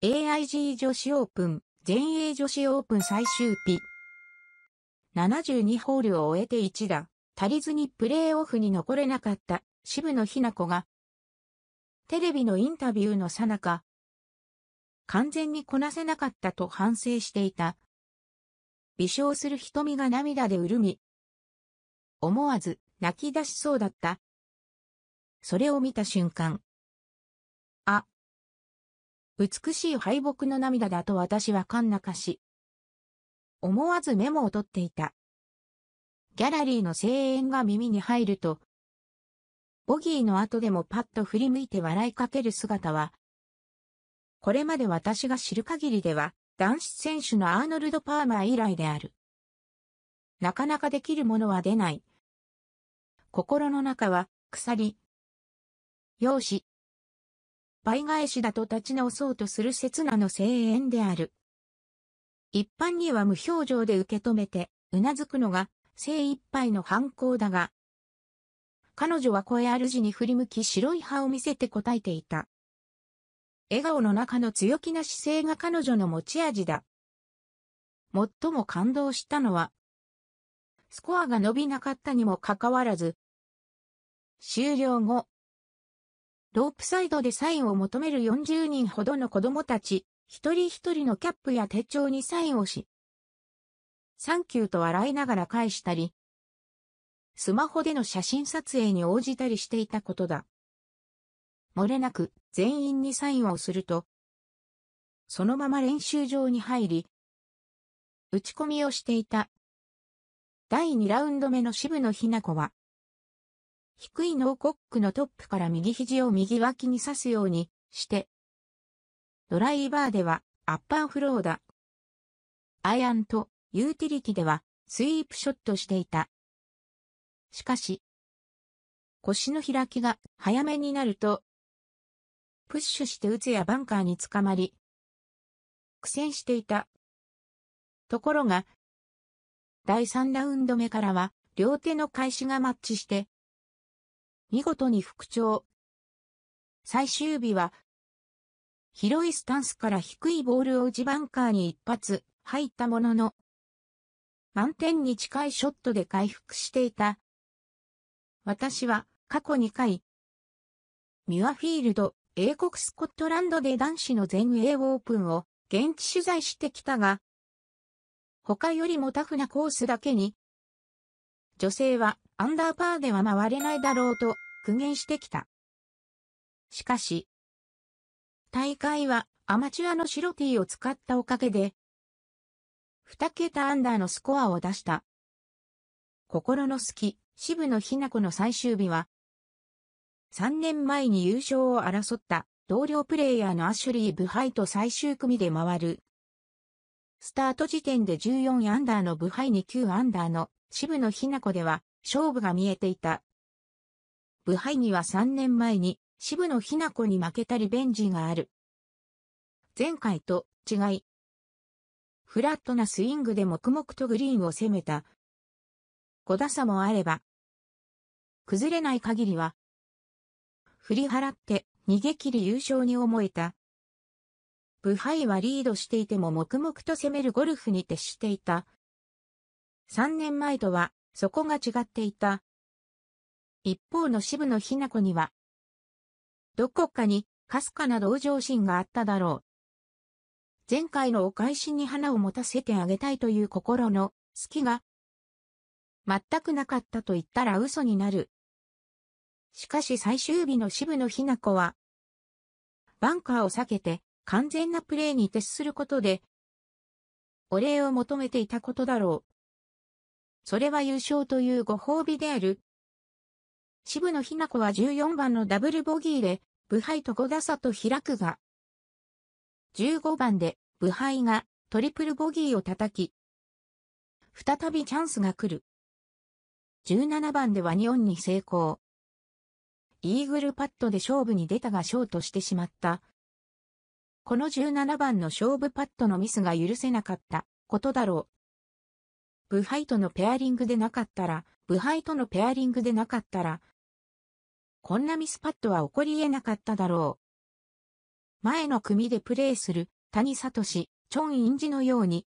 AIG 女子オープン、全英女子オープン最終日。72ホールを終えて1打、足りずにプレーオフに残れなかった渋野日向子が、テレビのインタビューのさなか、完全にこなせなかったと反省していた。微笑する瞳が涙で潤み、思わず泣き出しそうだった。それを見た瞬間、美しい敗北の涙だと私はかんなかし。思わずメモを取っていた。ギャラリーの声援が耳に入ると、ボギーの後でもパッと振り向いて笑いかける姿は、これまで私が知る限りでは、男子選手のアーノルド・パーマー以来である。なかなかできるものは出ない。心の中は、鎖。容姿、倍返しだと立ち直そうとする刹那の声援である。一般には無表情で受け止めて、うなずくのが精一杯の反抗だが、彼女は声主に振り向き白い歯を見せて答えていた。笑顔の中の強気な姿勢が彼女の持ち味だ。最も感動したのは、スコアが伸びなかったにもかかわらず、終了後、ロープサイドでサインを求める40人ほどの子供たち、一人一人のキャップや手帳にサインをし、サンキューと笑いながら返したり、スマホでの写真撮影に応じたりしていたことだ。漏れなく全員にサインをすると、そのまま練習場に入り、打ち込みをしていた。第2ラウンド目の渋野日向子は、低いノーコックのトップから右肘を右脇に刺すようにして、ドライバーではアッパーフローだ。アイアンとユーティリティではスイープショットしていた。しかし、腰の開きが早めになると、プッシュして打つやバンカーにつかまり、苦戦していた。ところが、第3ラウンド目からは両手の返しがマッチして、見事に復調。最終日は、広いスタンスから低いボールを打ちバンカーに一発入ったものの、満点に近いショットで回復していた。私は過去2回、ミュアフィールド、英国スコットランドで男子の全英オープンを現地取材してきたが、他よりもタフなコースだけに、女性はアンダーパーでは回れないだろうと苦言してきた。しかし、大会はアマチュアの白 T を使ったおかげで、2桁アンダーのスコアを出した。心の隙、渋野日向子の最終日は、3年前に優勝を争った同僚プレイヤーのアシュリー・ブハイと最終組で回る。スタート時点で14アンダーのブハイに9アンダーの渋野日向子では、勝負が見えていた。ブハイには3年前に渋野日向子に負けたリベンジがある。前回と違い。フラットなスイングで黙々とグリーンを攻めた。5打差もあれば、崩れない限りは、振り払って逃げ切り優勝に思えた。ブハイはリードしていても黙々と攻めるゴルフに徹していた。3年前とはそこが違っていた。一方の渋野日向子には、どこかに、かすかな同情心があっただろう。前回のお返しに花を持たせてあげたいという心の隙が、全くなかったと言ったら嘘になる。しかし最終日の渋野日向子は、バンカーを避けて完全なプレーに徹することで、お礼を求めていたことだろう。それは優勝というご褒美である。渋野日向子は14番のダブルボギーで、ブハイと5打差と開くが、15番で、ブハイがトリプルボギーを叩き、再びチャンスが来る。17番では2オンに成功。イーグルパットで勝負に出たがショートしてしまった。この17番の勝負パットのミスが許せなかったことだろう。ブハイとのペアリングでなかったら、ブハイとのペアリングでなかったら、こんなミスパッドは起こり得なかっただろう。前の組でプレーする谷里氏、チョン・インジのように、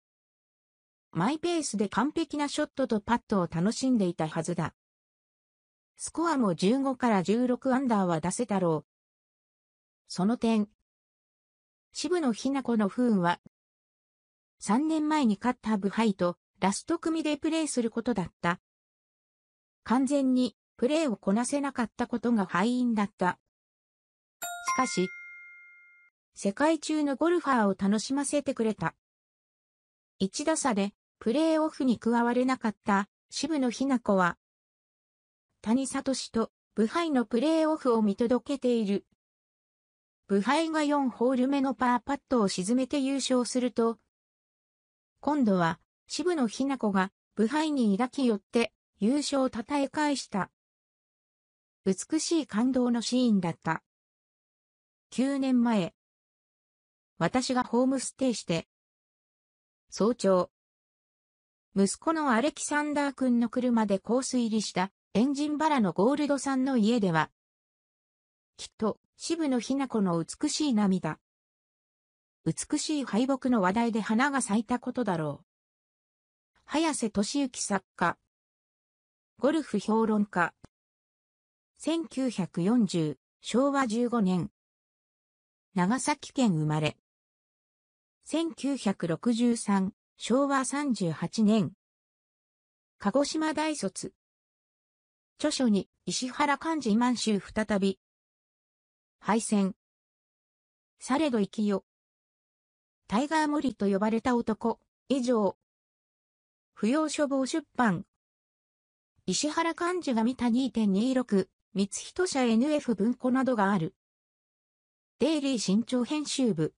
マイペースで完璧なショットとパットを楽しんでいたはずだ。スコアも15から16アンダーは出せたろう。その点、渋野日向子の不運は、3年前に勝ったブハイとラスト組でプレーすることだった。完全にプレーをこなせなかったことが敗因だった。しかし、世界中のゴルファーを楽しませてくれた。1打差でプレーオフに加われなかった渋野日向子は、谷里氏と部敗のプレーオフを見届けている。部敗が4ホール目のパーパットを沈めて優勝すると、今度は渋野日向子が部敗に抱き寄って優勝を称え返した。美しい感動のシーンだった。9年前。私がホームステイして。早朝。息子のアレキサンダー君の車で香水入りしたエンジンバラのゴールドさんの家では、きっと渋野日向子の美しい涙。美しい敗北の話題で花が咲いたことだろう。早瀬俊之作家。ゴルフ評論家。1940、昭和15年。長崎県生まれ。1963、昭和38年。鹿児島大卒。著書に、石原漢字満州再び。敗戦。されど生きよ。タイガー森と呼ばれた男、以上。不要書房出版。石原漢字が見た2.26、三人社 NF 文庫などがある。デイリー新潮編集部、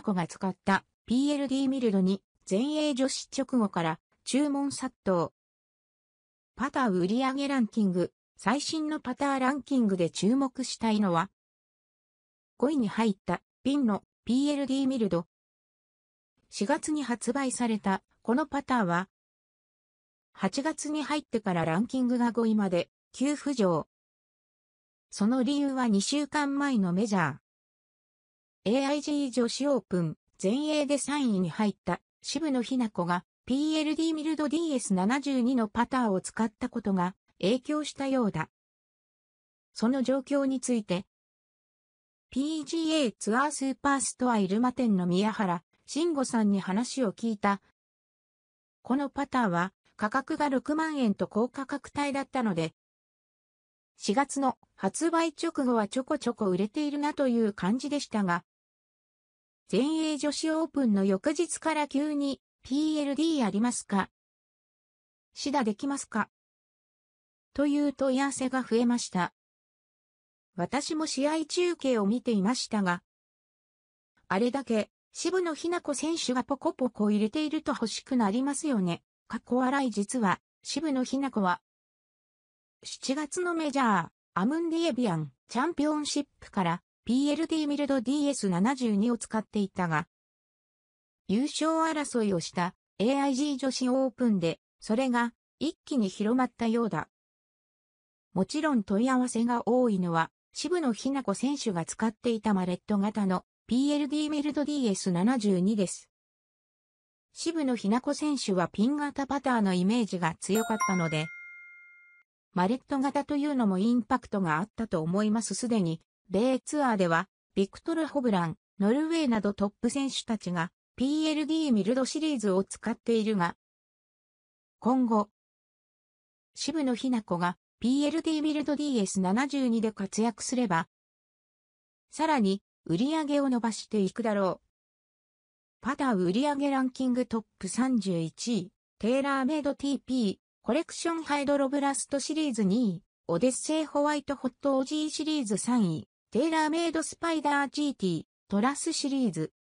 花子が使った PLD ミルドに全英女子直後から注文殺到。パター売上ランキング、最新のパターランキングで注目したいのは、5位に入ったピンの PLD ミルド。4月に発売されたこのパターは、8月に入ってからランキングが5位まで急浮上。その理由は2週間前のメジャー AIG 女子オープン全英で3位に入った渋野日向子が PLD ミルド DS72 のパターを使ったことが影響したようだ。その状況について PGA ツアースーパーストアイルマ店の宮原慎吾さんに話を聞いた。このパターは価格が6万円と高価格帯だったので、4月の発売直後はちょこちょこ売れているなという感じでしたが、全英女子オープンの翌日から急に PLD ありますかシダできますかという問い合わせが増えました。私も試合中継を見ていましたが、あれだけ渋野日向子選手がポコポコ入れていると欲しくなりますよね。過去笑い実は渋野日向子は、7月のメジャー、アムンディエビアンチャンピオンシップから PLD ミルド DS72 を使っていたが、優勝争いをした AIG 女子オープンで、それが一気に広まったようだ。もちろん問い合わせが多いのは、渋野日向子選手が使っていたマレット型の PLD ミルド DS72 です。渋野日向子選手はピン型パターのイメージが強かったので、マレット型というのもインパクトがあったと思いますすでに米ツアーでは、ビクトル・ホブラン、ノルウェーなどトップ選手たちが PLD ミルドシリーズを使っているが、今後、渋野日向子が PLD ミルド DS72 で活躍すれば、さらに売り上げを伸ばしていくだろう。パター売上ランキングトップ31位、テーラーメイド TP、コレクションハイドロブラストシリーズ2位、オデッセイホワイトホット OG シリーズ3位、テーラーメイドスパイダー GT トラスシリーズ